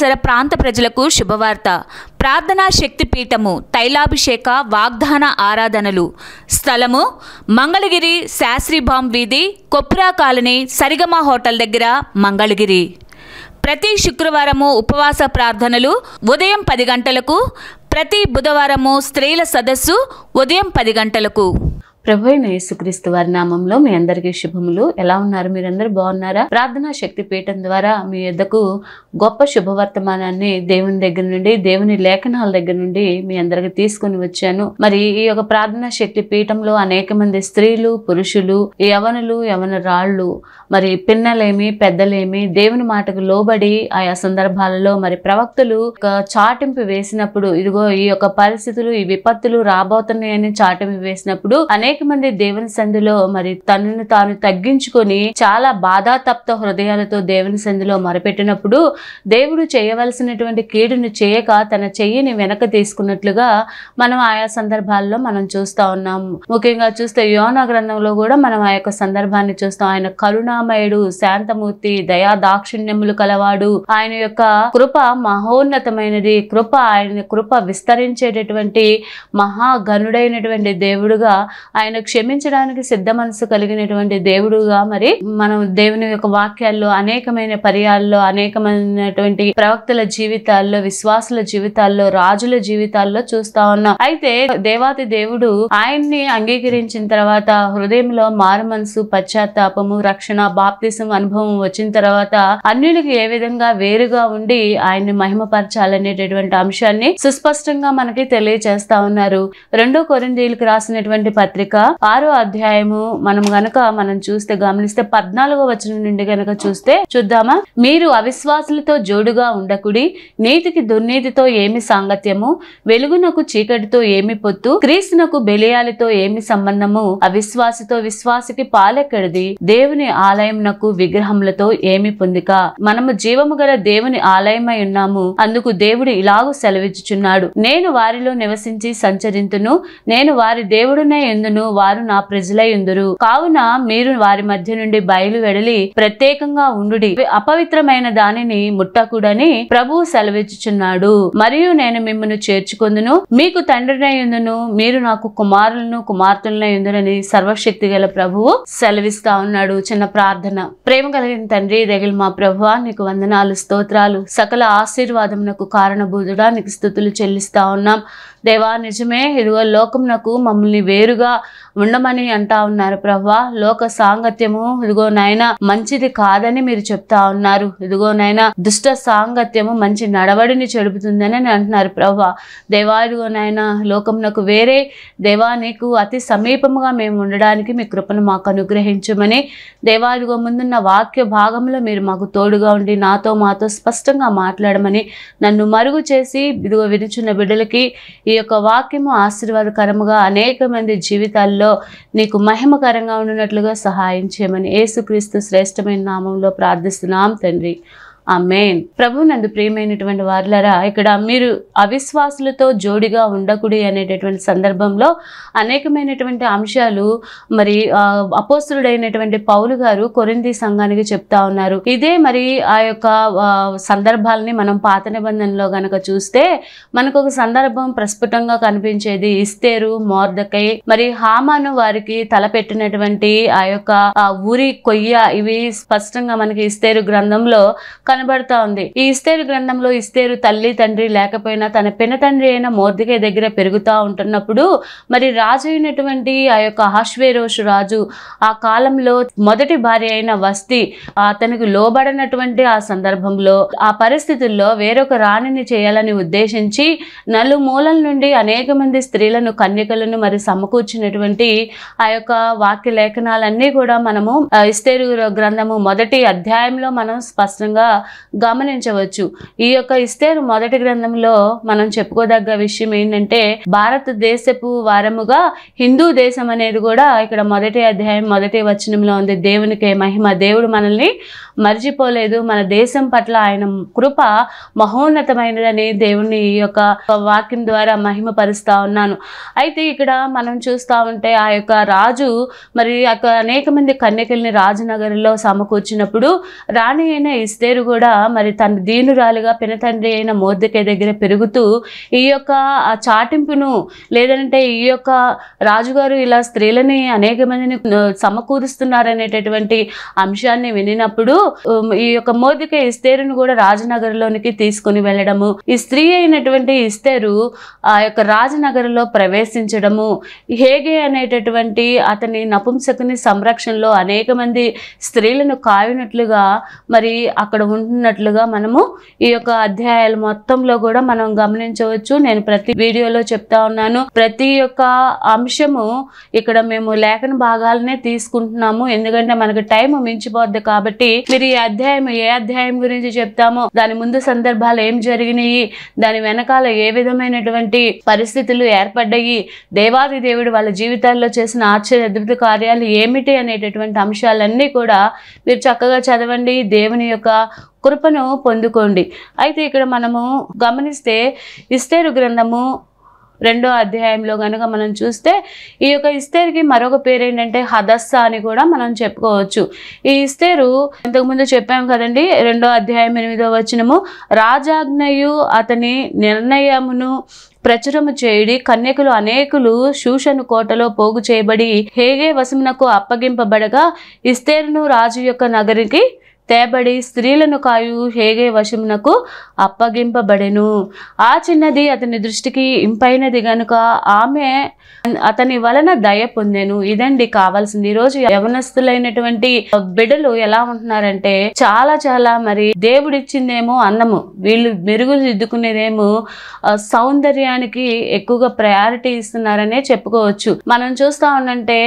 పరిసర ప్రాంత ప్రజలకు శుభవార్త ప్రార్థనా శక్తిపీఠము తైలాభిషేక వాగ్దాన ఆరాధనలు స్థలము మంగళగిరి శాస్త్రీభామ్ వీధి కొప్పురా కాలనీ సరిగమ హోటల్ దగ్గర మంగళగిరి ప్రతి శుక్రవారము ఉపవాస ప్రార్థనలు ఉదయం పది గంటలకు ప్రతి బుధవారము స్త్రీల సదస్సు ఉదయం పది గంటలకు ప్రభు యేసుక్రీస్తు వారి నామంలో మీ అందరికీ శుభములు ఎలా ఉన్నారు మీరందరూ బాగున్నారా ప్రార్థనా శక్తి పీఠం ద్వారా మీ ఎద్దకు గొప్ప శుభవర్తమానాన్ని దేవుని దగ్గర నుండి దేవుని లేఖనాల దగ్గర నుండి మీ అందరికి తీసుకుని వచ్చాను మరి ఈ యొక్క ప్రార్థనా శక్తి పీఠంలో అనేక మంది స్త్రీలు పురుషులు యవనులు రాళ్ళు మరి పిన్నలేమి పెద్దలేమి దేవుని మాటకు లోబడి ఆయా సందర్భాలలో మరి ప్రవక్తలు చాటింపు వేసినప్పుడు ఇదిగో ఈ యొక్క పరిస్థితులు ఈ విపత్తులు రాబోతున్నాయని చాటింపు వేసినప్పుడు అనేక అనేక మంది దేవుని సంధిలో మరి తనను తాను తగ్గించుకొని చాలా బాధాతప్త హృదయాలతో దేవుని సంధిలో మరపెట్టినప్పుడు దేవుడు చేయవలసినటువంటి కీడును చేయక తన చెయ్యిని వెనక తీసుకున్నట్లుగా మనం ఆయా సందర్భాల్లో మనం చూస్తా ఉన్నాము ముఖ్యంగా చూస్తే యోన గ్రంథంలో కూడా మనం ఆ యొక్క సందర్భాన్ని చూస్తాం ఆయన కరుణామయుడు శాంతమూర్తి దయా దాక్షిణ్యములు కలవాడు ఆయన యొక్క కృప మహోన్నతమైనది కృప ఆయన కృప విస్తరించేటటువంటి మహాగనుడైనటువంటి దేవుడుగా ఆయన క్షమించడానికి సిద్ధ మనసు కలిగినటువంటి దేవుడుగా మరి మనం దేవుని యొక్క వాక్యాల్లో అనేకమైన పర్యాల్లో అనేకమైనటువంటి ప్రవక్తల జీవితాల్లో విశ్వాసుల జీవితాల్లో రాజుల జీవితాల్లో చూస్తా ఉన్నాం అయితే దేవాతి దేవుడు ఆయన్ని అంగీకరించిన తర్వాత హృదయంలో మారు మనసు పశ్చాత్తాపము రక్షణ బాప్తిసం అనుభవం వచ్చిన తర్వాత అన్యులకి ఏ విధంగా వేరుగా ఉండి ఆయన్ని మహిమపరచాలనేటటువంటి అంశాన్ని సుస్పష్టంగా మనకి తెలియజేస్తా ఉన్నారు రెండో కొరిందీలకు రాసినటువంటి పత్రిక పత్రిక ఆరో అధ్యాయము మనం గనక మనం చూస్తే గమనిస్తే పద్నాలుగో వచనం నుండి గనక చూస్తే చూద్దామా మీరు అవిశ్వాసులతో జోడుగా ఉండకుడి నీతికి దుర్నీతితో ఏమి సాంగత్యము వెలుగునకు చీకటితో ఏమి పొత్తు క్రీస్తునకు బెలియాలితో ఏమి సంబంధము అవిశ్వాసితో విశ్వాసికి పాలెక్కడిది దేవుని ఆలయంనకు విగ్రహములతో ఏమి పొందిక మనము జీవము గల దేవుని ఆలయమై ఉన్నాము అందుకు దేవుడు ఇలాగూ సెలవిచ్చుచున్నాడు నేను వారిలో నివసించి సంచరింతును నేను వారి దేవుడునే ఎందును ఉన్నను వారు నా ప్రజలై కావున మీరు వారి మధ్య నుండి బయలు వెడలి ప్రత్యేకంగా ఉండుడి అపవిత్రమైన దానిని ముట్టకూడని ప్రభు సెలవిచ్చుచున్నాడు మరియు నేను మిమ్మల్ని చేర్చుకొందును మీకు తండ్రినై ఉందును మీరు నాకు కుమారులను కుమార్తెలనై ఉందునని సర్వశక్తి గల ప్రభువు సెలవిస్తా ఉన్నాడు చిన్న ప్రార్థన ప్రేమ కలిగిన తండ్రి దగిలి మా ప్రభు నీకు వందనాలు స్తోత్రాలు సకల నాకు కారణభూతుడా నీకు స్థుతులు చెల్లిస్తా ఉన్నాం దేవా నిజమే ఇదిగో లోకమునకు మమ్మల్ని వేరుగా ఉండమని అంటా ఉన్నారు ప్రభా లోక సాంగత్యము ఇదిగో నాయన మంచిది కాదని మీరు చెప్తా ఉన్నారు ఇదిగో నాయన దుష్ట సాంగత్యము మంచి నడవడిని చెడుపుతుందని అంటున్నారు ప్రభా దేవా ఇదిగో నాయన లోకమునకు వేరే దేవా నీకు అతి సమీపముగా మేము ఉండడానికి మీ కృపను మాకు అనుగ్రహించమని దేవా ఇదిగో ముందున్న వాక్య భాగంలో మీరు మాకు తోడుగా ఉండి నాతో మాతో స్పష్టంగా మాట్లాడమని నన్ను మరుగు చేసి ఇదిగో వినుచున్న బిడ్డలకి ఈ యొక్క వాక్యము ఆశీర్వాదకరముగా అనేక మంది జీవితాల్లో నీకు మహిమకరంగా ఉండినట్లుగా సహాయం చేయమని యేసుక్రీస్తు శ్రేష్టమైన నామంలో ప్రార్థిస్తున్నాం తండ్రి ఆ మెయిన్ ప్రభు నందు ప్రియమైనటువంటి వారులరా ఇక్కడ మీరు అవిశ్వాసులతో జోడిగా ఉండకూడదు అనేటటువంటి సందర్భంలో అనేకమైనటువంటి అంశాలు మరి అపోస్తుడైనటువంటి పౌలు గారు కొరింది సంఘానికి చెప్తా ఉన్నారు ఇదే మరి ఆ యొక్క సందర్భాలని మనం పాత నిబంధనలో గనక చూస్తే మనకు ఒక సందర్భం ప్రస్ఫుటంగా కనిపించేది ఇస్తేరు మోర్దకై మరి హామాను వారికి తలపెట్టినటువంటి ఆ యొక్క ఊరి కొయ్య ఇవి స్పష్టంగా మనకి ఇస్తేరు గ్రంథంలో కనబడతా ఉంది ఈ ఇస్తేరు గ్రంథంలో ఇస్తేరు తల్లి తండ్రి లేకపోయినా తన పిన తండ్రి అయిన మోర్దికే దగ్గర పెరుగుతూ ఉంటున్నప్పుడు మరి రాజు అయినటువంటి ఆ యొక్క హాష్వేరోషు రాజు ఆ కాలంలో మొదటి భార్య అయిన వస్తి అతనికి లోబడనటువంటి ఆ సందర్భంలో ఆ పరిస్థితుల్లో వేరొక రాణిని చేయాలని ఉద్దేశించి నలుమూలల నుండి అనేక మంది స్త్రీలను కన్యకలను మరి సమకూర్చినటువంటి ఆ యొక్క వాక్య లేఖనాలన్నీ కూడా మనము ఇస్తేరు గ్రంథము మొదటి అధ్యాయంలో మనం స్పష్టంగా గమనించవచ్చు ఈ యొక్క ఇస్తేరు మొదటి గ్రంథంలో మనం చెప్పుకోదగ్గ విషయం ఏంటంటే భారతదేశపు వారముగా హిందూ దేశం అనేది కూడా ఇక్కడ మొదటి అధ్యాయం మొదటి వచనంలో ఉంది దేవునికే మహిమ దేవుడు మనల్ని మర్చిపోలేదు మన దేశం పట్ల ఆయన కృప మహోన్నతమైనదని దేవుని ఈ యొక్క వాక్యం ద్వారా మహిమ పరుస్తా ఉన్నాను అయితే ఇక్కడ మనం చూస్తూ ఉంటే ఆ యొక్క రాజు మరి అనేక మంది కన్యకల్ని రాజనగర్లో సమకూర్చినప్పుడు రాణి అయిన ఇస్తేరు కూడా మరి తన దీనురాలుగా పినతండ్రి అయిన మోర్దకై దగ్గర పెరుగుతూ ఈ యొక్క ఆ చాటింపును లేదంటే ఈ యొక్క రాజుగారు ఇలా స్త్రీలని అనేక మందిని సమకూరుస్తున్నారనేటటువంటి అంశాన్ని వినినప్పుడు ఈ యొక్క మోదిక ఇస్తేరును కూడా రాజనగర్లోనికి తీసుకుని వెళ్ళడము ఈ స్త్రీ అయినటువంటి ఇస్తేరు ఆ యొక్క రాజనగర్లో ప్రవేశించడము హేగే అనేటటువంటి అతని నపుంసకుని సంరక్షణలో అనేక మంది స్త్రీలను కావినట్లుగా మరి అక్కడ ఉంటున్నట్లుగా మనము ఈ యొక్క అధ్యాయాలు మొత్తంలో కూడా మనం గమనించవచ్చు నేను ప్రతి వీడియోలో చెప్తా ఉన్నాను ప్రతి యొక్క అంశము ఇక్కడ మేము లేఖన భాగాలనే తీసుకుంటున్నాము ఎందుకంటే మనకు టైం మించిపోద్ది కాబట్టి మీరు ఈ అధ్యాయం ఏ అధ్యాయం గురించి చెప్తామో దాని ముందు సందర్భాలు ఏం జరిగినాయి దాని వెనకాల ఏ విధమైనటువంటి పరిస్థితులు ఏర్పడ్డాయి దేవాది దేవుడు వాళ్ళ జీవితాల్లో చేసిన ఆశ్చర్య అద్భుత కార్యాలు ఏమిటి అనేటటువంటి అంశాలన్నీ కూడా మీరు చక్కగా చదవండి దేవుని యొక్క కృపను పొందుకోండి అయితే ఇక్కడ మనము గమనిస్తే ఇస్తేరు గ్రంథము రెండో అధ్యాయంలో కనుక మనం చూస్తే ఈ యొక్క ఇస్తేరుకి మరొక పేరు ఏంటంటే హదస్స అని కూడా మనం చెప్పుకోవచ్చు ఈ ఇస్తేరు ఇంతకుముందు చెప్పాము కదండి రెండో అధ్యాయం ఎనిమిదో వచ్చినము రాజాజ్ఞయు అతని నిర్ణయమును ప్రచురము చేయడి కన్యకులు అనేకులు శూషను కోటలో పోగు చేయబడి హేగే వసమునకు అప్పగింపబడగా ఇస్తేరును రాజు యొక్క నగరికి తేబడి స్త్రీలను కాయు హేగే వశమునకు అప్పగింపబడెను ఆ చిన్నది అతని దృష్టికి ఇంపైనది గనుక ఆమె అతని వలన దయ పొందాను ఇదండి కావాల్సింది ఈ రోజు యవనస్తులైనటువంటి బిడ్డలు ఎలా ఉంటున్నారంటే చాలా చాలా మరి దేవుడిచ్చిందేమో అన్నము వీళ్ళు మెరుగులు దిద్దుకునేదేమో సౌందర్యానికి ఎక్కువగా ప్రయారిటీ ఇస్తున్నారనే చెప్పుకోవచ్చు మనం చూస్తా ఉండంటే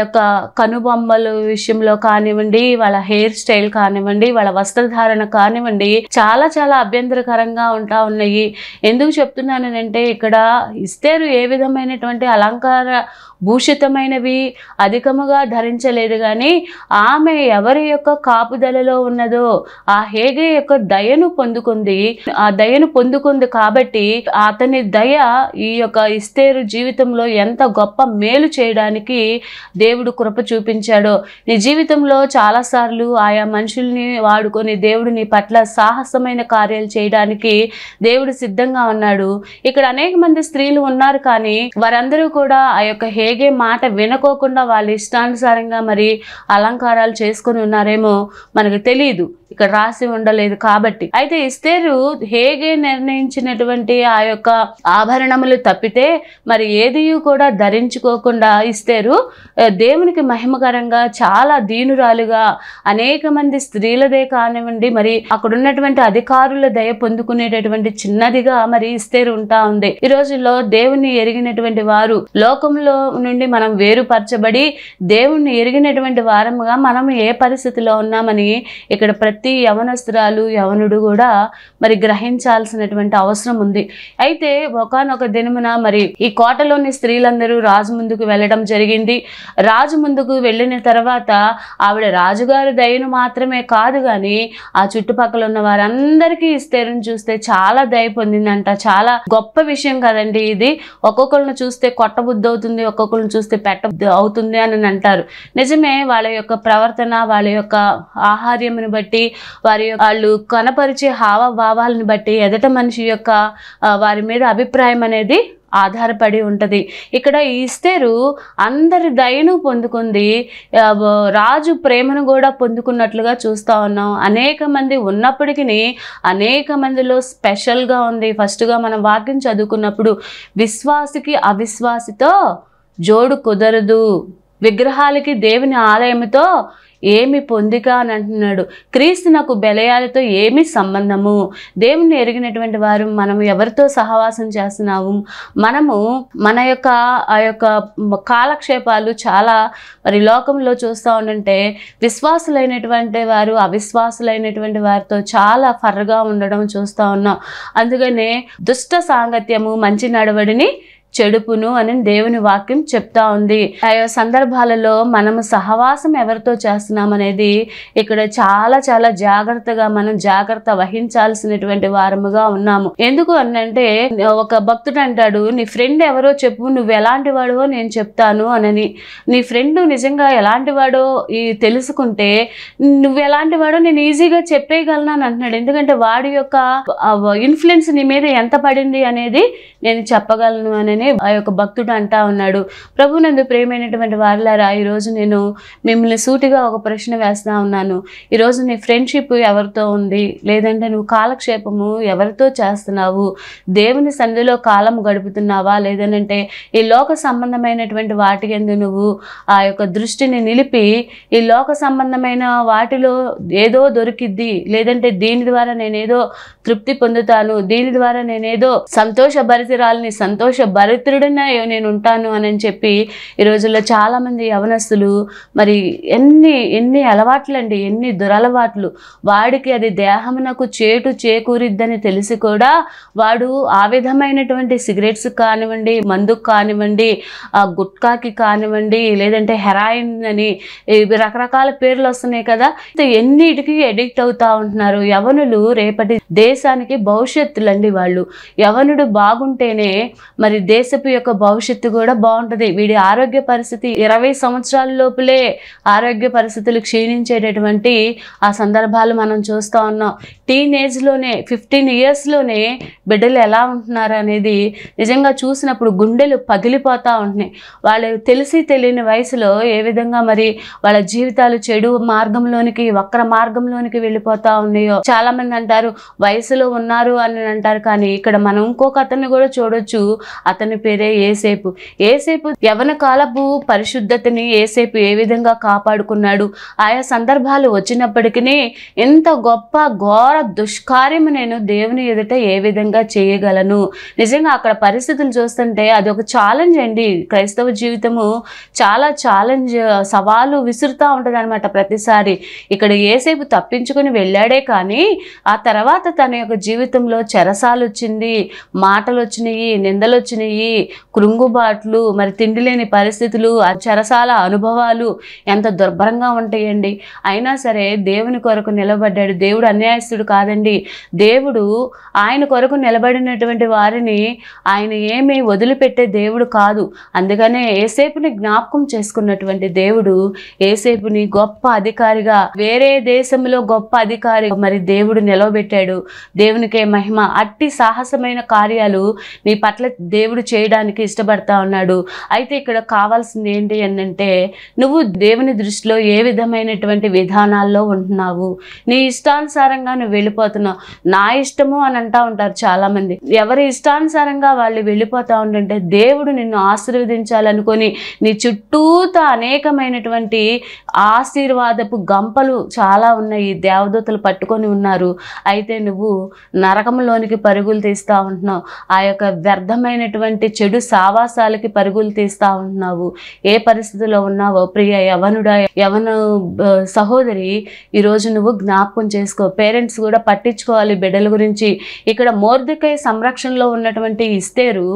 యొక్క కనుబొమ్మలు విషయంలో కానివ్వండి వాళ్ళ హెయిర్ స్టైల్ కానివ్వండి కానివ్వండి వాళ్ళ వస్త్రధారణ కానివ్వండి చాలా చాలా అభ్యంతరకరంగా ఉంటా ఉన్నాయి ఎందుకు చెప్తున్నానంటే ఇక్కడ ఇస్తేరు ఏ విధమైనటువంటి అలంకార భూషితమైనవి అధికముగా ధరించలేదు కానీ ఆమె ఎవరి యొక్క కాపుదలలో ఉన్నదో ఆ హేగే యొక్క దయను పొందుకుంది ఆ దయను పొందుకుంది కాబట్టి అతని దయ ఈ యొక్క ఇస్తేరు జీవితంలో ఎంత గొప్ప మేలు చేయడానికి దేవుడు కృప చూపించాడో నీ జీవితంలో చాలాసార్లు ఆయా మనుషులు శక్తుల్ని వాడుకొని దేవుడిని పట్ల సాహసమైన కార్యాలు చేయడానికి దేవుడు సిద్ధంగా ఉన్నాడు ఇక్కడ అనేక మంది స్త్రీలు ఉన్నారు కానీ వారందరూ కూడా ఆ యొక్క హేగే మాట వినకోకుండా వాళ్ళ ఇష్టానుసారంగా మరి అలంకారాలు చేసుకుని ఉన్నారేమో మనకు తెలియదు ఇక్కడ రాసి ఉండలేదు కాబట్టి అయితే ఇస్తేరు హేగే నిర్ణయించినటువంటి ఆ యొక్క ఆభరణములు తప్పితే మరి ఏది కూడా ధరించుకోకుండా ఇస్తేరు దేవునికి మహిమకరంగా చాలా దీనురాలుగా అనేక మంది స్త్రీలదే కానివ్వండి మరి అక్కడ ఉన్నటువంటి అధికారుల దయ పొందుకునేటటువంటి చిన్నదిగా మరి ఇస్తే ఉంటా ఉంది ఈ రోజుల్లో దేవుణ్ణి ఎరిగినటువంటి వారు లోకంలో నుండి మనం వేరుపరచబడి దేవుణ్ణి ఎరిగినటువంటి వారముగా మనం ఏ పరిస్థితిలో ఉన్నామని ఇక్కడ ప్రతి యవనస్త్రాలు యవనుడు కూడా మరి గ్రహించాల్సినటువంటి అవసరం ఉంది అయితే ఒకనొక దినమున మరి ఈ కోటలోని స్త్రీలందరూ రాజు ముందుకు వెళ్ళడం జరిగింది రాజు ముందుకు వెళ్ళిన తర్వాత ఆవిడ రాజుగారి దయను మాత్రమే కాదు కానీ ఆ చుట్టుపక్కల ఉన్న వారందరికీ ఇస్తారని చూస్తే చాలా దయ పొందిందంట చాలా గొప్ప విషయం కదండి ఇది ఒక్కొక్కరిని చూస్తే కొట్టబుద్ధి అవుతుంది ఒక్కొక్కరిని చూస్తే పెట్ట అవుతుంది అని అంటారు నిజమే వాళ్ళ యొక్క ప్రవర్తన వాళ్ళ యొక్క ఆహార్యమును బట్టి వారి వాళ్ళు కనపరిచే హావభావాలను బట్టి ఎదట మనిషి యొక్క వారి మీద అభిప్రాయం అనేది ఆధారపడి ఉంటుంది ఇక్కడ ఇస్తేరు అందరి దయను పొందుకుంది రాజు ప్రేమను కూడా పొందుకున్నట్లుగా చూస్తా ఉన్నాం అనేక మంది ఉన్నప్పటికీ అనేక మందిలో స్పెషల్గా ఉంది ఫస్ట్గా మనం వాక్యం చదువుకున్నప్పుడు విశ్వాసికి అవిశ్వాసితో జోడు కుదరదు విగ్రహాలకి దేవుని ఆలయంతో ఏమి పొందిగా అని అంటున్నాడు క్రీస్తు నాకు బెలయాలతో ఏమి సంబంధము దేవుణ్ణి ఎరిగినటువంటి వారు మనం ఎవరితో సహవాసం చేస్తున్నాము మనము మన యొక్క ఆ యొక్క కాలక్షేపాలు చాలా మరి లోకంలో చూస్తూ ఉండంటే విశ్వాసులైనటువంటి వారు అవిశ్వాసులైనటువంటి వారితో చాలా ఫర్గా ఉండడం చూస్తూ ఉన్నాం అందుకనే దుష్ట సాంగత్యము మంచి నడవడిని చెడుపును అని దేవుని వాక్యం చెప్తా ఉంది ఆయా సందర్భాలలో మనము సహవాసం ఎవరితో చేస్తున్నామనేది ఇక్కడ చాలా చాలా జాగ్రత్తగా మనం జాగ్రత్త వహించాల్సినటువంటి వారముగా ఉన్నాము ఎందుకు అనంటే ఒక భక్తుడు అంటాడు నీ ఫ్రెండ్ ఎవరో చెప్పు నువ్వు ఎలాంటి వాడువో నేను చెప్తాను అనని నీ ఫ్రెండ్ నిజంగా ఎలాంటి వాడో ఈ తెలుసుకుంటే నువ్వు ఎలాంటి వాడో నేను ఈజీగా చెప్పేయగలను అని అంటున్నాడు ఎందుకంటే వాడి యొక్క ఇన్ఫ్లుయెన్స్ నీ మీద ఎంత పడింది అనేది నేను చెప్పగలను అని అనగానే ఆ యొక్క భక్తుడు అంటా ఉన్నాడు ప్రభు నందు ప్రేమైనటువంటి వారిలారా ఈరోజు నేను మిమ్మల్ని సూటిగా ఒక ప్రశ్న వేస్తా ఉన్నాను ఈరోజు నీ ఫ్రెండ్షిప్ ఎవరితో ఉంది లేదంటే నువ్వు కాలక్షేపము ఎవరితో చేస్తున్నావు దేవుని సంధిలో కాలం గడుపుతున్నావా లేదనంటే ఈ లోక సంబంధమైనటువంటి వాటి ఎందు నువ్వు ఆ యొక్క దృష్టిని నిలిపి ఈ లోక సంబంధమైన వాటిలో ఏదో దొరికిద్ది లేదంటే దీని ద్వారా నేనేదో తృప్తి పొందుతాను దీని ద్వారా నేనేదో సంతోషభరితురాలని సంతోష దరిద్రుడనే నేను ఉంటాను అని చెప్పి ఈ రోజుల్లో చాలామంది యవనస్తులు మరి ఎన్ని ఎన్ని అలవాట్లండి ఎన్ని దురలవాట్లు వాడికి అది దేహమునకు చేటు చేకూరిద్దని తెలిసి కూడా వాడు ఆ విధమైనటువంటి సిగరెట్స్ కానివ్వండి మందుకు కానివ్వండి ఆ గుట్కాకి కానివ్వండి లేదంటే హెరాయిన్ అని రకరకాల పేర్లు వస్తున్నాయి కదా ఎన్నిటికి ఎడిక్ట్ అవుతా ఉంటున్నారు యవనులు రేపటి దేశానికి భవిష్యత్తులండి వాళ్ళు యవనుడు బాగుంటేనే మరి దేశపు యొక్క భవిష్యత్తు కూడా బాగుంటుంది వీడి ఆరోగ్య పరిస్థితి ఇరవై సంవత్సరాల లోపలే ఆరోగ్య పరిస్థితులు క్షీణించేటటువంటి ఆ సందర్భాలు మనం చూస్తూ ఉన్నాం టీనేజ్లోనే ఫిఫ్టీన్ ఇయర్స్లోనే బిడ్డలు ఎలా ఉంటున్నారు అనేది నిజంగా చూసినప్పుడు గుండెలు పగిలిపోతూ ఉంటున్నాయి వాళ్ళు తెలిసి తెలియని వయసులో ఏ విధంగా మరి వాళ్ళ జీవితాలు చెడు మార్గంలోనికి వక్ర మార్గంలోనికి వెళ్ళిపోతూ ఉన్నాయో చాలా మంది అంటారు వయసులో ఉన్నారు అని అంటారు కానీ ఇక్కడ మనం ఇంకొక అతన్ని కూడా చూడొచ్చు అతను అతని పేరే ఏసేపు ఏసేపు యవన కాలపు పరిశుద్ధతని ఏసేపు ఏ విధంగా కాపాడుకున్నాడు ఆయా సందర్భాలు వచ్చినప్పటికీ ఎంత గొప్ప ఘోర దుష్కార్యము నేను దేవుని ఎదుట ఏ విధంగా చేయగలను నిజంగా అక్కడ పరిస్థితులు చూస్తుంటే అది ఒక ఛాలెంజ్ అండి క్రైస్తవ జీవితము చాలా ఛాలెంజ్ సవాలు విసురుతూ ఉంటుంది అనమాట ప్రతిసారి ఇక్కడ ఏసేపు తప్పించుకొని వెళ్ళాడే కానీ ఆ తర్వాత తన యొక్క జీవితంలో చెరసాలు వచ్చింది మాటలు వచ్చినాయి నిందలు వచ్చినాయి అయిపోయి కృంగుబాట్లు మరి తిండి లేని పరిస్థితులు చరసాల అనుభవాలు ఎంత దుర్భరంగా ఉంటాయండి అయినా సరే దేవుని కొరకు నిలబడ్డాడు దేవుడు అన్యాయస్తుడు కాదండి దేవుడు ఆయన కొరకు నిలబడినటువంటి వారిని ఆయన ఏమీ వదిలిపెట్టే దేవుడు కాదు అందుకనే ఏసేపుని జ్ఞాపకం చేసుకున్నటువంటి దేవుడు ఏసేపుని గొప్ప అధికారిగా వేరే దేశంలో గొప్ప అధికారి మరి దేవుడు నిలవబెట్టాడు దేవునికే మహిమ అట్టి సాహసమైన కార్యాలు నీ పట్ల దేవుడు చేయడానికి ఇష్టపడతా ఉన్నాడు అయితే ఇక్కడ కావాల్సింది ఏంటి అంటే నువ్వు దేవుని దృష్టిలో ఏ విధమైనటువంటి విధానాల్లో ఉంటున్నావు నీ ఇష్టానుసారంగా నువ్వు వెళ్ళిపోతున్నావు నా ఇష్టము అని అంటా ఉంటారు చాలామంది ఎవరి ఇష్టానుసారంగా వాళ్ళు వెళ్ళిపోతా ఉంటుంటే దేవుడు నిన్ను ఆశీర్వదించాలనుకొని నీ చుట్టూత అనేకమైనటువంటి ఆశీర్వాదపు గంపలు చాలా ఉన్నాయి దేవదూతలు పట్టుకొని ఉన్నారు అయితే నువ్వు నరకంలోనికి పరుగులు తీస్తూ ఉంటున్నావు ఆ యొక్క వ్యర్థమైనటువంటి ఏంటంటే చెడు సావాసాలకి పరుగులు తీస్తా ఉంటున్నావు ఏ పరిస్థితిలో ఉన్నావో ప్రియ యవనుడా యవను సహోదరి ఈరోజు నువ్వు జ్ఞాపకం చేసుకో పేరెంట్స్ కూడా పట్టించుకోవాలి బిడ్డల గురించి ఇక్కడ మోర్దికై సంరక్షణలో ఉన్నటువంటి ఇస్తేరు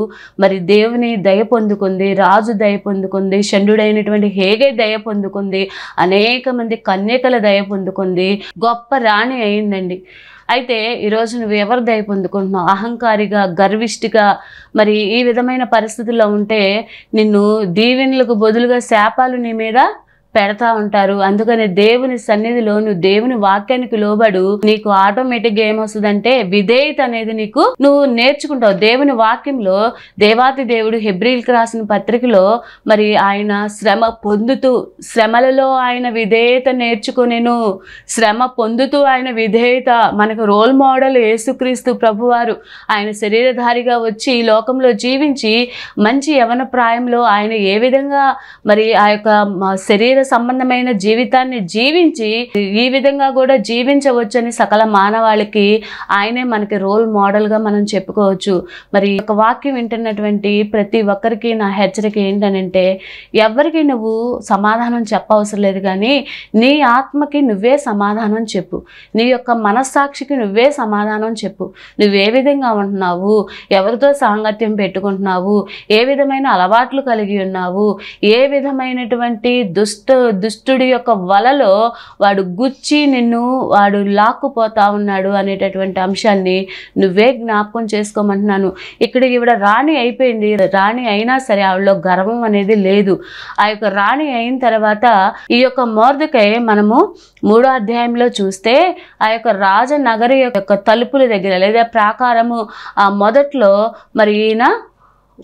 మరి దేవుని దయ పొందుకుంది రాజు దయ పొందుకుంది షండుడైనటువంటి హేగే దయ పొందుకుంది అనేక మంది కన్యకల దయ పొందుకుంది గొప్ప రాణి అయిందండి అయితే ఈరోజు నువ్వు ఎవరు దయ పొందుకుంటున్నావు అహంకారిగా గర్విష్టిగా మరి ఈ విధమైన పరిస్థితుల్లో ఉంటే నిన్ను దీవెనలకు బదులుగా శాపాలు నీ మీద పెడతా ఉంటారు అందుకని దేవుని సన్నిధిలో నువ్వు దేవుని వాక్యానికి లోబడు నీకు ఆటోమేటిక్ ఆటోమేటిక్గా ఏమొస్తుందంటే విధేయత అనేది నీకు నువ్వు నేర్చుకుంటావు దేవుని వాక్యంలో దేవాతి దేవుడు హెబ్రిల్కి రాసిన పత్రికలో మరి ఆయన శ్రమ పొందుతూ శ్రమలలో ఆయన విధేయత నేర్చుకునేను శ్రమ పొందుతూ ఆయన విధేయత మనకు రోల్ మోడల్ యేసుక్రీస్తు ప్రభువారు ఆయన శరీరధారిగా వచ్చి లోకంలో జీవించి మంచి యవన ప్రాయంలో ఆయన ఏ విధంగా మరి ఆ యొక్క శరీర శరీర సంబంధమైన జీవితాన్ని జీవించి ఈ విధంగా కూడా జీవించవచ్చని సకల మానవాళికి ఆయనే మనకి రోల్ మోడల్గా మనం చెప్పుకోవచ్చు మరి ఒక వాక్యం వింటున్నటువంటి ప్రతి ఒక్కరికి నా హెచ్చరిక ఏంటనంటే ఎవరికి నువ్వు సమాధానం చెప్పవసరం లేదు కానీ నీ ఆత్మకి నువ్వే సమాధానం చెప్పు నీ యొక్క మనస్సాక్షికి నువ్వే సమాధానం చెప్పు నువ్వే విధంగా ఉంటున్నావు ఎవరితో సాంగత్యం పెట్టుకుంటున్నావు ఏ విధమైన అలవాట్లు కలిగి ఉన్నావు ఏ విధమైనటువంటి దుష్ట దుష్టు దుష్టుడి యొక్క వలలో వాడు గుచ్చి నిన్ను వాడు లాక్కుపోతా ఉన్నాడు అనేటటువంటి అంశాన్ని నువ్వే జ్ఞాపకం చేసుకోమంటున్నాను ఇక్కడ ఈవిడ రాణి అయిపోయింది రాణి అయినా సరే ఆవిడలో గర్వం అనేది లేదు ఆ యొక్క రాణి అయిన తర్వాత ఈ యొక్క మోర్దుకై మనము మూడో అధ్యాయంలో చూస్తే ఆ యొక్క రాజనగరి యొక్క తలుపుల దగ్గర లేదా ప్రాకారము ఆ మొదట్లో మరి ఈయన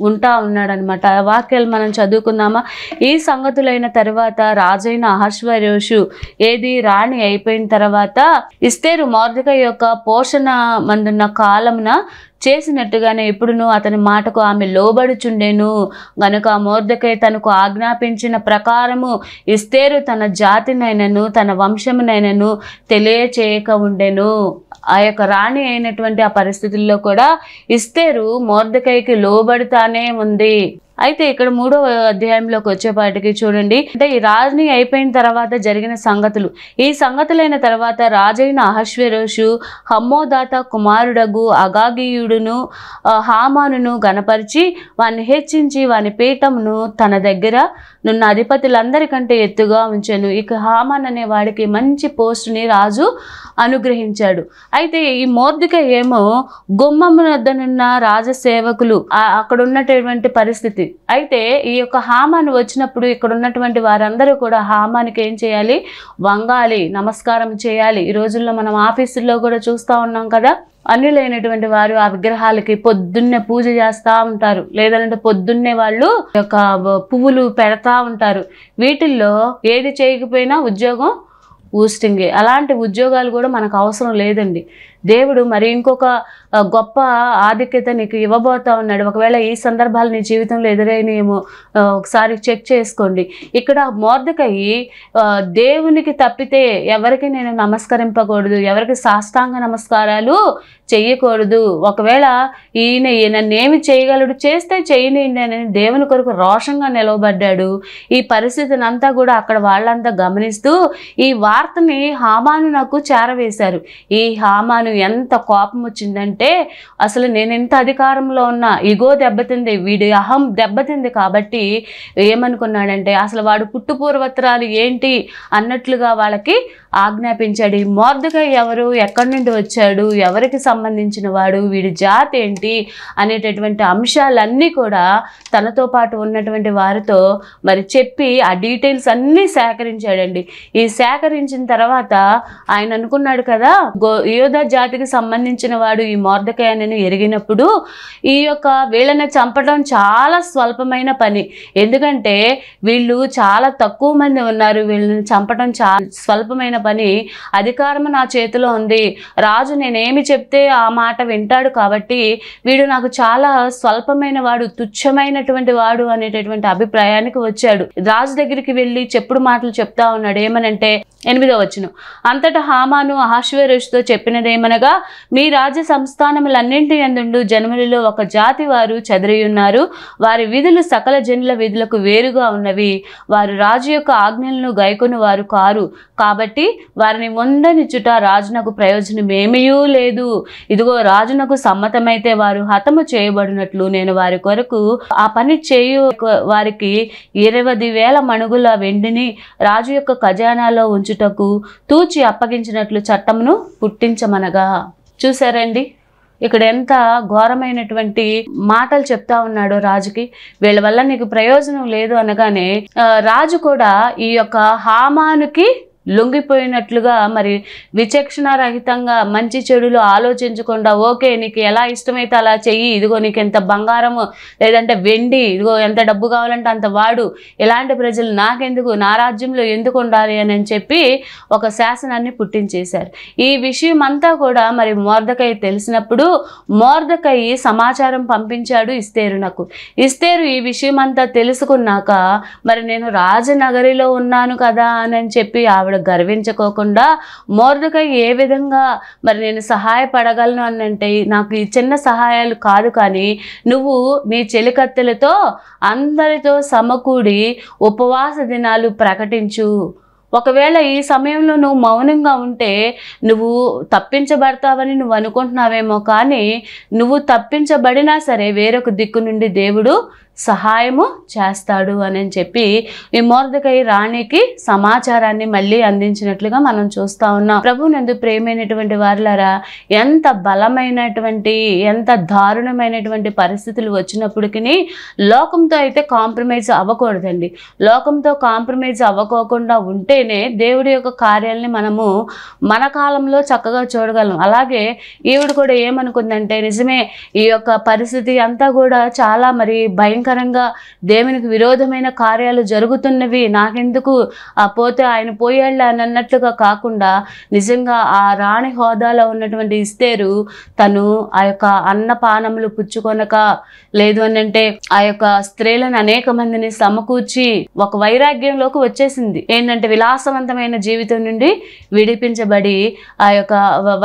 ఉంటా ఉన్నాడనమాట వాక్యాలు మనం చదువుకుందామా ఈ సంగతులైన తర్వాత రాజైన అహర్శ్వరోషు ఏది రాణి అయిపోయిన తర్వాత ఇస్తేరు మార్దిక యొక్క పోషణ మందున్న కాలమున చేసినట్టుగానే ఇప్పుడును అతని మాటకు ఆమె లోబడుచుండెను గనుక మోర్దకై తనకు ఆజ్ఞాపించిన ప్రకారము ఇస్తేరు తన జాతినైనను తన వంశమునైనను తెలియచేయక ఉండెను ఆ యొక్క రాణి అయినటువంటి ఆ పరిస్థితుల్లో కూడా ఇస్తేరు మోర్దకైకి లోబడుతానే ఉంది అయితే ఇక్కడ మూడో అధ్యాయంలోకి వచ్చేపాటికి చూడండి అంటే ఈ రాజుని అయిపోయిన తర్వాత జరిగిన సంగతులు ఈ సంగతులైన తర్వాత రాజైన అహశ్వరోషు హమ్మోదాత కుమారుడగు అగాగియుడును హామానును గనపరిచి వాన్ని హెచ్చించి వాని పీఠంను తన దగ్గర నున్న అధిపతులందరికంటే ఎత్తుగా ఉంచాను ఇక హామాన్ అనే వాడికి మంచి పోస్టుని రాజు అనుగ్రహించాడు అయితే ఈ మోర్దిక ఏమో గుమ్మం వద్దనున్న రాజసేవకులు అక్కడ ఉన్నటువంటి పరిస్థితి వచ్చింది అయితే ఈ యొక్క హామాను వచ్చినప్పుడు ఇక్కడ ఉన్నటువంటి వారందరూ కూడా హామానికి ఏం చేయాలి వంగాలి నమస్కారం చేయాలి ఈ రోజుల్లో మనం ఆఫీసుల్లో కూడా చూస్తూ ఉన్నాం కదా అన్యులైనటువంటి వారు ఆ విగ్రహాలకి పొద్దున్నే పూజ చేస్తూ ఉంటారు లేదంటే పొద్దున్నే వాళ్ళు యొక్క పువ్వులు పెడతా ఉంటారు వీటిల్లో ఏది చేయకపోయినా ఉద్యోగం ఊస్టింగే అలాంటి ఉద్యోగాలు కూడా మనకు అవసరం లేదండి దేవుడు మరి ఇంకొక గొప్ప ఆధిక్యత నీకు ఇవ్వబోతా ఉన్నాడు ఒకవేళ ఈ సందర్భాలు నీ జీవితంలో ఎదురైనయేమో ఒకసారి చెక్ చేసుకోండి ఇక్కడ మోర్దకయ్యి దేవునికి తప్పితే ఎవరికి నేను నమస్కరింపకూడదు ఎవరికి సాష్టాంగ నమస్కారాలు చెయ్యకూడదు ఒకవేళ ఈయన నన్నేమి చేయగలడు చేస్తే చేయనియండి దేవుని కొరకు రోషంగా నిలవబడ్డాడు ఈ పరిస్థితిని అంతా కూడా అక్కడ వాళ్ళంతా గమనిస్తూ ఈ వార్తని హామాను నాకు చేరవేశారు ఈ హామాను అభిమానం ఎంత కోపం వచ్చిందంటే అసలు నేను ఎంత అధికారంలో ఉన్నా ఇగో దెబ్బతింది వీడి అహం దెబ్బతింది కాబట్టి ఏమనుకున్నాడంటే అసలు వాడు పుట్టుపూర్వత్రాలు ఏంటి అన్నట్లుగా వాళ్ళకి ఆజ్ఞాపించాడు ఈ మోర్దుగా ఎవరు ఎక్కడి నుండి వచ్చాడు ఎవరికి సంబంధించిన వాడు వీడి జాతి ఏంటి అనేటటువంటి అంశాలన్నీ కూడా తనతో పాటు ఉన్నటువంటి వారితో మరి చెప్పి ఆ డీటెయిల్స్ అన్నీ సేకరించాడండి ఈ సేకరించిన తర్వాత ఆయన అనుకున్నాడు కదా గో జాతికి సంబంధించిన వాడు ఈ మోర్దకాయనని ఎరిగినప్పుడు ఈ యొక్క వీళ్ళని చంపడం చాలా స్వల్పమైన పని ఎందుకంటే వీళ్ళు చాలా తక్కువ మంది ఉన్నారు వీళ్ళని చంపడం చాలా స్వల్పమైన పని అధికారము నా చేతిలో ఉంది రాజు నేనేమి చెప్తే ఆ మాట వింటాడు కాబట్టి వీడు నాకు చాలా స్వల్పమైన వాడు తుచ్చమైనటువంటి వాడు అనేటటువంటి అభిప్రాయానికి వచ్చాడు రాజు దగ్గరికి వెళ్ళి చెప్పుడు మాటలు చెప్తా ఉన్నాడు ఏమనంటే ఎనిమిదో వచ్చును అంతటా హామాను అహాశ్వరుషుతో చెప్పినదేమనగా మీ రాజ్య సంస్థానములన్నింటి ఎందుండు జనములలో ఒక జాతి వారు చదిరియున్నారు వారి విధులు సకల జనుల విధులకు వేరుగా ఉన్నవి వారు రాజు యొక్క ఆజ్ఞలను గైకొని వారు కారు కాబట్టి వారిని ముందనిచ్చుట రాజునకు ప్రయోజనం ప్రయోజనమేమీయూ లేదు ఇదిగో రాజునకు సమ్మతమైతే వారు హతము చేయబడినట్లు నేను వారి కొరకు ఆ పని చేయు వారికి ఇరవై వేల మణుగుల వెండిని రాజు యొక్క ఖజానాలో ఉంచు తీర్చుటకు తూచి అప్పగించినట్లు చట్టమును పుట్టించమనగా చూసారండి ఇక్కడ ఎంత ఘోరమైనటువంటి మాటలు చెప్తా ఉన్నాడో రాజుకి వీళ్ళ వల్ల నీకు ప్రయోజనం లేదు అనగానే రాజు కూడా ఈ యొక్క హామానుకి లొంగిపోయినట్లుగా మరి విచక్షణారహితంగా మంచి చెడులు ఆలోచించకుండా ఓకే నీకు ఎలా ఇష్టమైతే అలా చెయ్యి ఇదిగో నీకు ఎంత బంగారము లేదంటే వెండి ఇదిగో ఎంత డబ్బు కావాలంటే అంత వాడు ఇలాంటి ప్రజలు నాకెందుకు నా రాజ్యంలో ఎందుకు ఉండాలి అని చెప్పి ఒక శాసనాన్ని పుట్టించేశారు ఈ విషయం అంతా కూడా మరి మోర్దకయ్య తెలిసినప్పుడు మోర్దకై సమాచారం పంపించాడు ఇస్తేరు నాకు ఇస్తేరు ఈ విషయం అంతా తెలుసుకున్నాక మరి నేను రాజనగరిలో ఉన్నాను కదా అని చెప్పి ఆవిడ వాడు గర్వించుకోకుండా మోర్దకాయ ఏ విధంగా మరి నేను సహాయపడగలను అనంటే నాకు ఈ చిన్న సహాయాలు కాదు కానీ నువ్వు నీ చెలికత్తెలతో అందరితో సమకూడి ఉపవాస దినాలు ప్రకటించు ఒకవేళ ఈ సమయంలో నువ్వు మౌనంగా ఉంటే నువ్వు తప్పించబడతావని నువ్వు అనుకుంటున్నావేమో కానీ నువ్వు తప్పించబడినా సరే వేరొక దిక్కు నుండి దేవుడు సహాయము చేస్తాడు అని చెప్పి ఈ మోర్దకై రాణికి సమాచారాన్ని మళ్ళీ అందించినట్లుగా మనం చూస్తూ ఉన్నాం ప్రభు నందు ప్రేమైనటువంటి వారులారా ఎంత బలమైనటువంటి ఎంత దారుణమైనటువంటి పరిస్థితులు వచ్చినప్పటికీ లోకంతో అయితే కాంప్రమైజ్ అవ్వకూడదండి లోకంతో కాంప్రమైజ్ అవ్వకోకుండా ఉంటేనే దేవుడి యొక్క కార్యాలని మనము మన కాలంలో చక్కగా చూడగలం అలాగే ఈవిడ కూడా ఏమనుకుందంటే నిజమే ఈ యొక్క పరిస్థితి అంతా కూడా చాలా మరి భయం భయంకరంగా దేవునికి విరోధమైన కార్యాలు జరుగుతున్నవి నాకెందుకు పోతే ఆయన పోయాళ్ళ అని అన్నట్లుగా కాకుండా నిజంగా ఆ రాణి హోదాలో ఉన్నటువంటి ఇస్తేరు తను ఆ యొక్క అన్నపానములు పుచ్చుకొనక లేదు అని అంటే ఆ యొక్క స్త్రీలను అనేక మందిని సమకూర్చి ఒక వైరాగ్యంలోకి వచ్చేసింది ఏంటంటే విలాసవంతమైన జీవితం నుండి విడిపించబడి ఆ యొక్క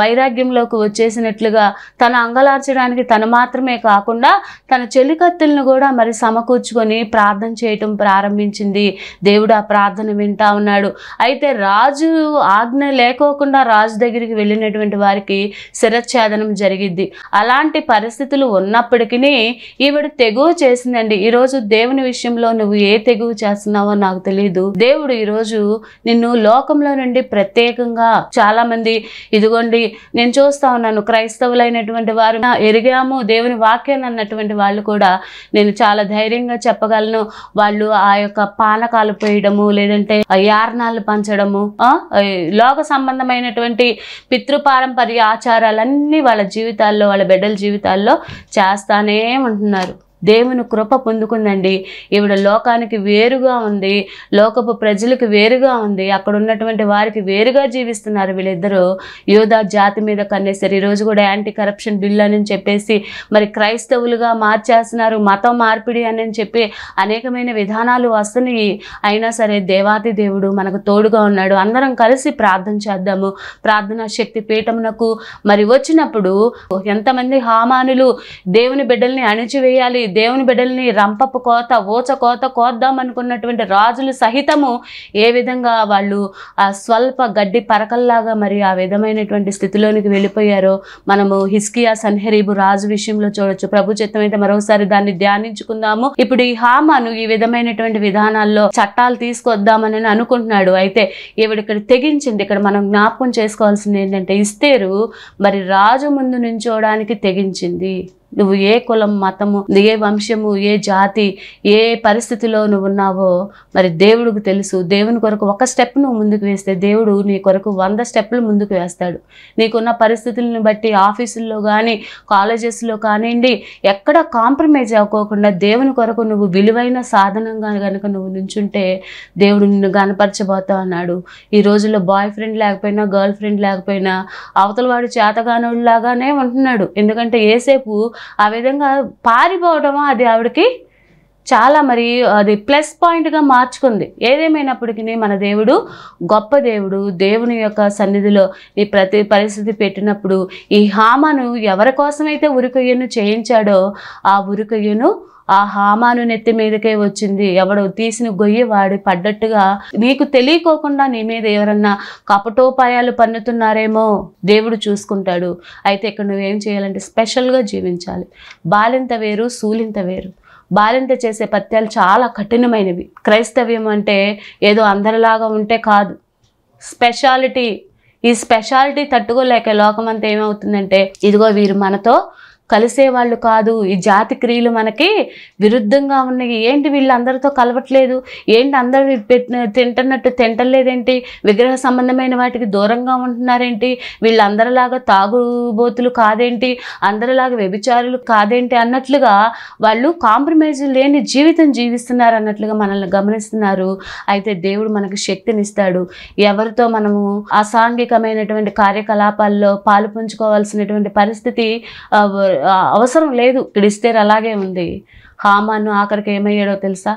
వైరాగ్యంలోకి వచ్చేసినట్లుగా తన అంగలార్చడానికి తను మాత్రమే కాకుండా తన చెలికత్తులను కూడా మరి వారు సమకూర్చుకొని ప్రార్థన చేయటం ప్రారంభించింది దేవుడు ఆ ప్రార్థన వింటా ఉన్నాడు అయితే రాజు ఆజ్ఞ లేకోకుండా రాజు దగ్గరికి వెళ్ళినటువంటి వారికి శిరఛేదనం జరిగిద్ది అలాంటి పరిస్థితులు ఉన్నప్పటికీ ఈవిడ తెగువ చేసిందండి ఈరోజు దేవుని విషయంలో నువ్వు ఏ తెగువ చేస్తున్నావో నాకు తెలియదు దేవుడు ఈరోజు నిన్ను లోకంలో నుండి ప్రత్యేకంగా చాలా మంది ఇదిగోండి నేను చూస్తా ఉన్నాను క్రైస్తవులైనటువంటి వారు ఎరిగాము దేవుని వాక్యాన్ని అన్నటువంటి వాళ్ళు కూడా నేను చాలా చాలా ధైర్యంగా చెప్పగలను వాళ్ళు ఆ యొక్క పానకాలు పోయడము లేదంటే యారణాలు పంచడము లోక సంబంధమైనటువంటి పితృపారంపర్య ఆచారాలన్నీ వాళ్ళ జీవితాల్లో వాళ్ళ బిడ్డల జీవితాల్లో చేస్తానే ఉంటున్నారు దేవుని కృప పొందుకుందండి ఈవిడ లోకానికి వేరుగా ఉంది లోకపు ప్రజలకు వేరుగా ఉంది అక్కడ ఉన్నటువంటి వారికి వేరుగా జీవిస్తున్నారు వీళ్ళిద్దరూ యోధా జాతి మీద కన్నేశారు ఈరోజు కూడా యాంటీ కరప్షన్ బిల్ అని చెప్పేసి మరి క్రైస్తవులుగా మార్చేస్తున్నారు మతం మార్పిడి అని చెప్పి అనేకమైన విధానాలు వస్తున్నాయి అయినా సరే దేవాతి దేవుడు మనకు తోడుగా ఉన్నాడు అందరం కలిసి ప్రార్థన చేద్దాము ప్రార్థనా శక్తి పీఠమునకు మరి వచ్చినప్పుడు ఎంతమంది హామానులు దేవుని బిడ్డల్ని అణిచివేయాలి దేవుని బిడ్డల్ని రంపపు కోత ఓచ కోత కోద్దామనుకున్నటువంటి రాజులు సహితము ఏ విధంగా వాళ్ళు ఆ స్వల్ప గడ్డి పరకల్లాగా మరి ఆ విధమైనటువంటి స్థితిలోనికి వెళ్ళిపోయారో మనము హిస్కియా సన్హరీబు రాజు విషయంలో చూడొచ్చు ప్రభు చిత్తం అయితే మరోసారి దాన్ని ధ్యానించుకుందాము ఇప్పుడు ఈ హామాను ఈ విధమైనటువంటి విధానాల్లో చట్టాలు తీసుకొద్దామని అనుకుంటున్నాడు అయితే ఈవిడ ఇక్కడ తెగించింది ఇక్కడ మనం జ్ఞాపకం చేసుకోవాల్సింది ఏంటంటే ఇస్తేరు మరి రాజు ముందు నుంచోడానికి తెగించింది నువ్వు ఏ కులం మతము ఏ వంశము ఏ జాతి ఏ పరిస్థితిలో నువ్వు ఉన్నావో మరి దేవుడికి తెలుసు దేవుని కొరకు ఒక స్టెప్ నువ్వు ముందుకు వేస్తే దేవుడు నీ కొరకు వంద స్టెప్లు ముందుకు వేస్తాడు నీకున్న పరిస్థితులను బట్టి ఆఫీసుల్లో కానీ కాలేజెస్లో కానివ్వండి ఎక్కడ కాంప్రమైజ్ అవ్వకోకుండా దేవుని కొరకు నువ్వు విలువైన సాధనంగా కనుక నువ్వు నుంచుంటే దేవుడు నిన్ను గనపరచబోతావు అన్నాడు ఈ రోజుల్లో బాయ్ ఫ్రెండ్ లేకపోయినా గర్ల్ ఫ్రెండ్ లేకపోయినా అవతల వాడు లాగానే ఉంటున్నాడు ఎందుకంటే ఏసేపు ఆ విధంగా పారిపోవడమో అది ఆవిడకి చాలా మరి అది ప్లస్ పాయింట్గా మార్చుకుంది ఏదేమైనప్పటికీ మన దేవుడు గొప్ప దేవుడు దేవుని యొక్క సన్నిధిలో ఈ ప్రతి పరిస్థితి పెట్టినప్పుడు ఈ హామను ఎవరి కోసమైతే ఉరికయ్యను చేయించాడో ఆ ఉరికయ్యను ఆ హామాను నెత్తి మీదకే వచ్చింది ఎవడో తీసిన గొయ్యి వాడి పడ్డట్టుగా నీకు తెలియకోకుండా నీ మీద ఎవరన్నా కపటోపాయాలు పన్నుతున్నారేమో దేవుడు చూసుకుంటాడు అయితే ఇక్కడ నువ్వేం చేయాలంటే స్పెషల్గా జీవించాలి బాలింత వేరు సూలింత వేరు బాలింత చేసే పత్యాలు చాలా కఠినమైనవి క్రైస్తవ్యం అంటే ఏదో అందరిలాగా ఉంటే కాదు స్పెషాలిటీ ఈ స్పెషాలిటీ తట్టుకోలేక లోకం అంతా ఏమవుతుందంటే ఇదిగో వీరు మనతో కలిసేవాళ్ళు కాదు ఈ జాతి క్రియలు మనకి విరుద్ధంగా ఉన్నాయి ఏంటి వీళ్ళు అందరితో కలవట్లేదు ఏంటి అందరూ తింటున్నట్టు తింటలేదేంటి విగ్రహ సంబంధమైన వాటికి దూరంగా ఉంటున్నారేంటి వీళ్ళందరిలాగా తాగుబోతులు కాదేంటి అందరిలాగా వ్యభిచారులు కాదేంటి అన్నట్లుగా వాళ్ళు కాంప్రమైజ్ లేని జీవితం జీవిస్తున్నారు అన్నట్లుగా మనల్ని గమనిస్తున్నారు అయితే దేవుడు మనకు శక్తినిస్తాడు ఎవరితో మనము అసాంఘికమైనటువంటి కార్యకలాపాల్లో పాలు పంచుకోవాల్సినటువంటి పరిస్థితి అవసరం లేదు పిడిస్తేరు అలాగే ఉంది హామాను ఆఖరికి ఏమయ్యాడో తెలుసా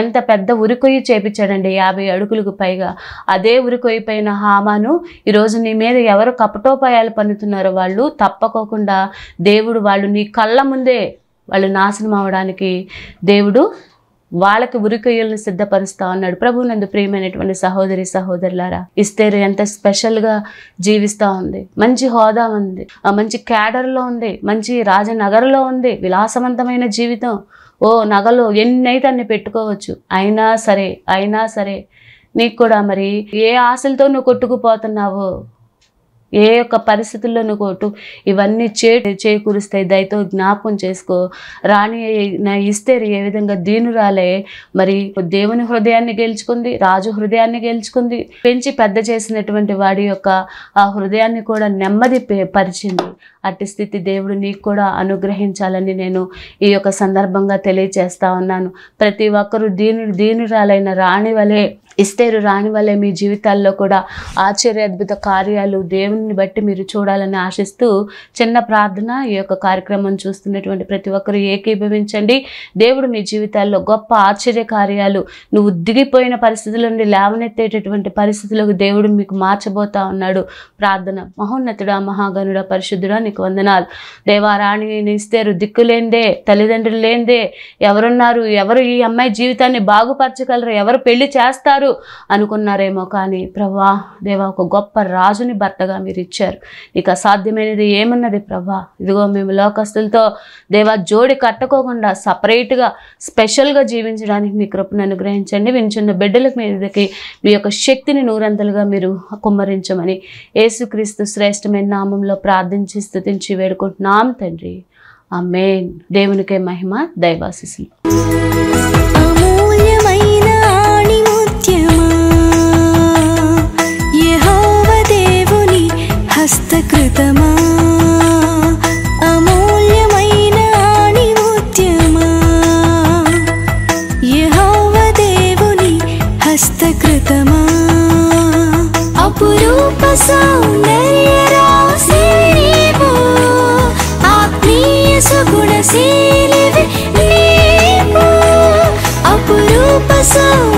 ఎంత పెద్ద ఉరికొయ్యి చేపించాడండి యాభై అడుగులకు పైగా అదే ఉరికొయ్యి పైన హామాను ఈరోజు నీ మీద ఎవరు కపటోపాయాలు పన్నుతున్నారో వాళ్ళు తప్పకోకుండా దేవుడు వాళ్ళు నీ కళ్ళ ముందే వాళ్ళు నాశనం అవడానికి దేవుడు వాళ్ళకి ఉరికొయ్యలను సిద్ధపరుస్తా ఉన్నాడు ప్రభు నందు ప్రియమైనటువంటి సహోదరి సహోదరులారా ఇస్తేరు ఎంత స్పెషల్గా జీవిస్తూ ఉంది మంచి హోదా ఉంది ఆ మంచి క్యాడర్లో ఉంది మంచి రాజనగర్లో ఉంది విలాసవంతమైన జీవితం ఓ నగలు ఎన్నైతే అన్ని పెట్టుకోవచ్చు అయినా సరే అయినా సరే నీకు కూడా మరి ఏ ఆశలతో నువ్వు కొట్టుకుపోతున్నావో ఏ యొక్క పరిస్థితుల్లోనూ కోటు ఇవన్నీ చే చేకూరుస్తాయి దయతో జ్ఞాపం చేసుకో రాణి నా ఇస్తేరు ఏ విధంగా దీనురాలే మరి దేవుని హృదయాన్ని గెలుచుకుంది రాజు హృదయాన్ని గెలుచుకుంది పెంచి పెద్ద చేసినటువంటి వాడి యొక్క ఆ హృదయాన్ని కూడా నెమ్మది పరిచింది అట్టి స్థితి దేవుడు నీకు కూడా అనుగ్రహించాలని నేను ఈ యొక్క సందర్భంగా తెలియచేస్తా ఉన్నాను ప్రతి ఒక్కరూ దీను దీనురాలైన రాణి వలె ఇస్తేరు రాణి వలె మీ జీవితాల్లో కూడా ఆశ్చర్య అద్భుత కార్యాలు దేవుని దేవుణ్ణి బట్టి మీరు చూడాలని ఆశిస్తూ చిన్న ప్రార్థన ఈ యొక్క కార్యక్రమం చూస్తున్నటువంటి ప్రతి ఒక్కరూ ఏకీభవించండి దేవుడు మీ జీవితాల్లో గొప్ప ఆశ్చర్య కార్యాలు నువ్వు దిగిపోయిన పరిస్థితుల నుండి లేవనెత్తేటటువంటి పరిస్థితులకు దేవుడు మీకు మార్చబోతా ఉన్నాడు ప్రార్థన మహోన్నతుడా మహాగనుడా పరిశుద్ధుడా నీకు వందనాలు దేవారాణి నిస్తేరు లేందే తల్లిదండ్రులు లేందే ఎవరున్నారు ఎవరు ఈ అమ్మాయి జీవితాన్ని బాగుపరచగలరు ఎవరు పెళ్లి చేస్తారు అనుకున్నారేమో కానీ ప్రభా దేవా ఒక గొప్ప రాజుని భర్తగా మీరు ఇచ్చారు నీకు అసాధ్యమైనది ఏమన్నది ప్రభా ఇదిగో మేము లోకస్తులతో దేవా జోడి కట్టుకోకుండా సపరేట్గా స్పెషల్గా జీవించడానికి మీ కృపను అనుగ్రహించండి వినిచున్న బిడ్డల మీదకి మీ యొక్క శక్తిని నూరంతలుగా మీరు కుమ్మరించమని యేసుక్రీస్తు శ్రేష్టమైన నామంలో ప్రార్థించి స్థుతించి వేడుకుంటున్నాం తండ్రి ఆ మెయిన్ దేవునికే మహిమ దైవాశిస్సులు హస్తకృతమా అమూల్యమైన ఆణిముత్యమా దేవుని హస్తకృతమా అపురూప సౌందర్య రాశివో ఆత్మీయ సుగుణశీలివి నీవు అపురూప సౌందర్య